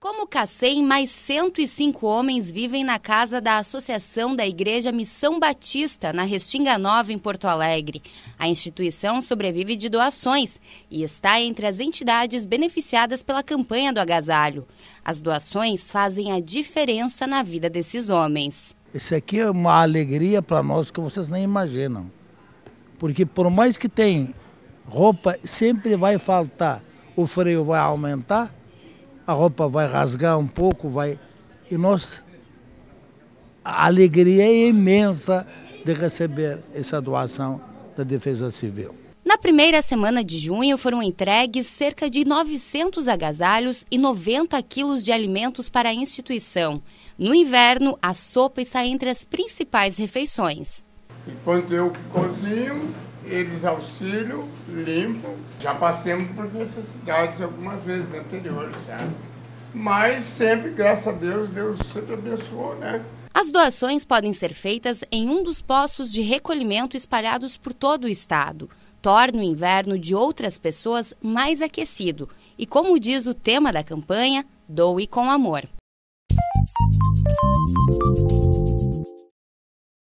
Como Cassem, mais 105 homens vivem na casa da Associação da Igreja Missão Batista, na Restinga Nova, em Porto Alegre. A instituição sobrevive de doações e está entre as entidades beneficiadas pela campanha do agasalho. As doações fazem a diferença na vida desses homens. Isso aqui é uma alegria para nós que vocês nem imaginam. Porque por mais que tem roupa sempre vai faltar. O frio vai aumentar, a roupa vai rasgar um pouco, vai. E nós. A alegria é imensa de receber essa doação da Defesa Civil. Na primeira semana de junho foram entregues cerca de 900 agasalhos e 90 quilos de alimentos para a instituição. No inverno, a sopa está entre as principais refeições. Enquanto eu cozinho, eles auxiliam, limpam. Já passamos por necessidades algumas vezes anteriores, sabe? Mas sempre, graças a Deus, Deus sempre abençoou, né? As doações podem ser feitas em um dos postos de recolhimento espalhados por todo o estado. Torna o inverno de outras pessoas mais aquecido. E como diz o tema da campanha, doe com amor. Música